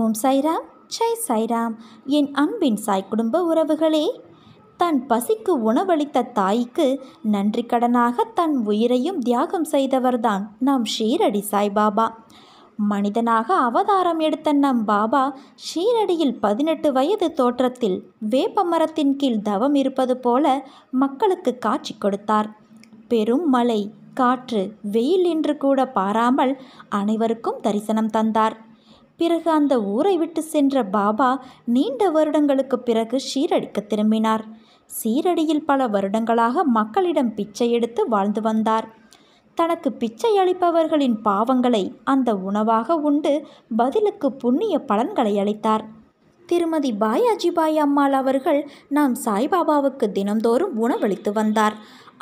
ஓம் சாய்ராம் ஜெய் சாய்ராம் என் அன்பின் சாய் குடும்ப உறவுகளே தன் பசிக்கு உணவளித்த தாய்க்கு நன்றி கடனாக தன் உயிரையும் தியாகம் செய்தவர்தான் நம் ஷீரடி சாய்பாபா மனிதனாக அவதாரம் எடுத்த நம் பாபா ஷீரடியில் பதினெட்டு வயது தோற்றத்தில் வேப்ப மரத்தின் கீழ் தவம் இருப்பது போல மக்களுக்கு காட்சி கொடுத்தார் பெரும் மழை காற்று வெயில் என்று கூட பாராமல் அனைவருக்கும் தரிசனம் தந்தார் பிறகு அந்த ஊரை விட்டு சென்ற பாபா நீண்ட வருடங்களுக்கு பிறகு சீரடிக்க திரும்பினார் சீரடியில் பல வருடங்களாக மக்களிடம் பிச்சை எடுத்து வாழ்ந்து வந்தார் தனக்கு பிச்சை அளிப்பவர்களின் பாவங்களை அந்த உணவாக உண்டு பதிலுக்கு புண்ணிய பலன்களை அளித்தார் திருமதி பாய் அஜிபாய் அம்மாள் அவர்கள் நாம் சாய்பாபாவுக்கு தினந்தோறும் உணவளித்து வந்தார்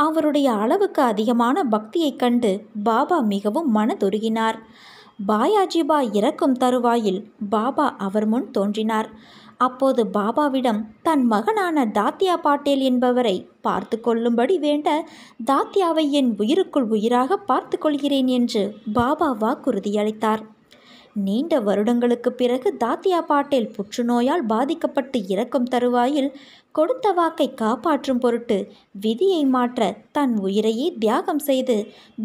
அவருடைய அளவுக்கு அதிகமான பக்தியைக் கண்டு பாபா மிகவும் மனதுருகினார் பாயாஜிபா இறக்கும் தருவாயில் பாபா அவர் முன் தோன்றினார் அப்போது பாபாவிடம் தன் மகனான தாத்தியா பாட்டேல் என்பவரை பார்த்து கொள்ளும்படி வேண்ட தாத்தியாவை என் உயிருக்குள் உயிராக பார்த்து கொள்கிறேன் என்று பாபா வாக்குறுதியளித்தார் நீண்ட வருடங்களுக்கு பிறகு தாத்தியா பாட்டேல் புற்றுநோயால் பாதிக்கப்பட்டு இறக்கும் தருவாயில் கொடுத்த வாக்கை காப்பாற்றும் பொருட்டு விதியை மாற்ற தன் உயிரையே தியாகம் செய்து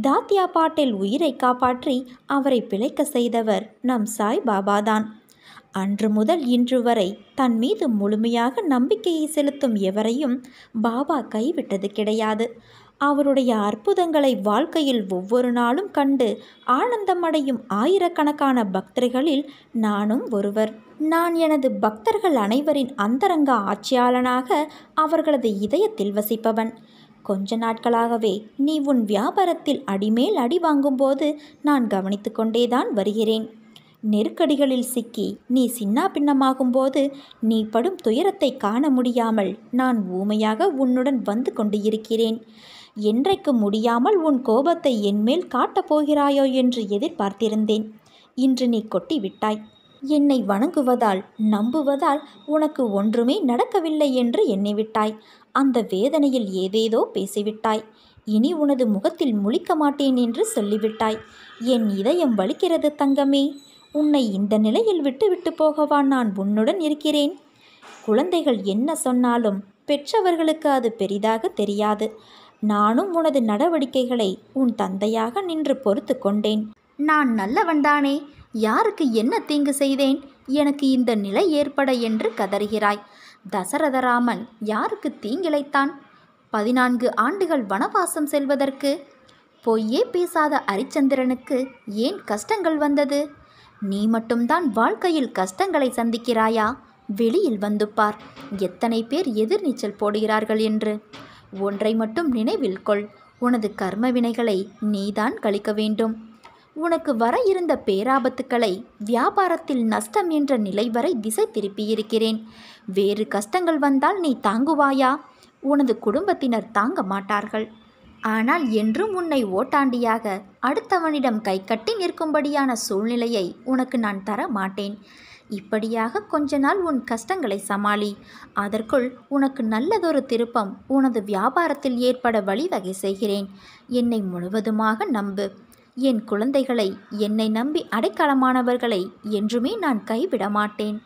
தாத்தியா பாட்டேல் உயிரை காப்பாற்றி அவரை பிழைக்க செய்தவர் நம் சாய் பாபாதான் அன்று முதல் இன்று வரை தன் மீது முழுமையாக நம்பிக்கையை செலுத்தும் எவரையும் பாபா கைவிட்டது கிடையாது அவருடைய அற்புதங்களை வாழ்க்கையில் ஒவ்வொரு நாளும் கண்டு ஆனந்தமடையும் ஆயிரக்கணக்கான பக்தர்களில் நானும் ஒருவர் நான் எனது பக்தர்கள் அனைவரின் அந்தரங்க ஆட்சியாளனாக அவர்களது இதயத்தில் வசிப்பவன் கொஞ்ச நாட்களாகவே நீ உன் வியாபாரத்தில் அடிமேல் அடி வாங்கும்போது நான் கவனித்து கொண்டேதான் வருகிறேன் நெருக்கடிகளில் சிக்கி நீ சின்னா பின்னமாகும்போது நீ படும் துயரத்தை காண முடியாமல் நான் ஊமையாக உன்னுடன் வந்து கொண்டு இருக்கிறேன் என்றைக்கு முடியாமல் உன் கோபத்தை என்மேல் காட்டப் போகிறாயோ என்று எதிர்பார்த்திருந்தேன் இன்று நீ கொட்டி விட்டாய் என்னை வணங்குவதால் நம்புவதால் உனக்கு ஒன்றுமே நடக்கவில்லை என்று எண்ணிவிட்டாய் அந்த வேதனையில் ஏதேதோ பேசிவிட்டாய் இனி உனது முகத்தில் முழிக்க மாட்டேன் என்று சொல்லிவிட்டாய் என் இதயம் வலிக்கிறது தங்கமே உன்னை இந்த நிலையில் விட்டுவிட்டு போகவா நான் உன்னுடன் இருக்கிறேன் குழந்தைகள் என்ன சொன்னாலும் பெற்றவர்களுக்கு அது பெரிதாக தெரியாது நானும் உனது நடவடிக்கைகளை உன் தந்தையாக நின்று பொறுத்து கொண்டேன் நான் நல்லவன்தானே யாருக்கு என்ன தீங்கு செய்தேன் எனக்கு இந்த நிலை ஏற்பட என்று கதறுகிறாய் தசரதராமன் யாருக்கு தீங்கிழைத்தான் பதினான்கு ஆண்டுகள் வனவாசம் செல்வதற்கு பொய்யே பேசாத அரிச்சந்திரனுக்கு ஏன் கஷ்டங்கள் வந்தது நீ மட்டும்தான் வாழ்க்கையில் கஷ்டங்களை சந்திக்கிறாயா வெளியில் வந்து பார் எத்தனை பேர் எதிர்நீச்சல் போடுகிறார்கள் என்று ஒன்றை மட்டும் நினைவில் கொள் உனது கர்ம வினைகளை நீதான் கழிக்க வேண்டும் உனக்கு வர இருந்த பேராபத்துக்களை வியாபாரத்தில் நஷ்டம் என்ற நிலை வரை திசை திருப்பியிருக்கிறேன் வேறு கஷ்டங்கள் வந்தால் நீ தாங்குவாயா உனது குடும்பத்தினர் தாங்க மாட்டார்கள் ஆனால் என்றும் உன்னை ஓட்டாண்டியாக அடுத்தவனிடம் கை கட்டி நிற்கும்படியான சூழ்நிலையை உனக்கு நான் தர மாட்டேன் இப்படியாக கொஞ்ச நாள் உன் கஷ்டங்களை சமாளி அதற்குள் உனக்கு நல்லதொரு திருப்பம் உனது வியாபாரத்தில் ஏற்பட வழிவகை செய்கிறேன் என்னை முழுவதுமாக நம்பு என் குழந்தைகளை என்னை நம்பி அடைக்கலமானவர்களை என்றுமே நான் கைவிட மாட்டேன்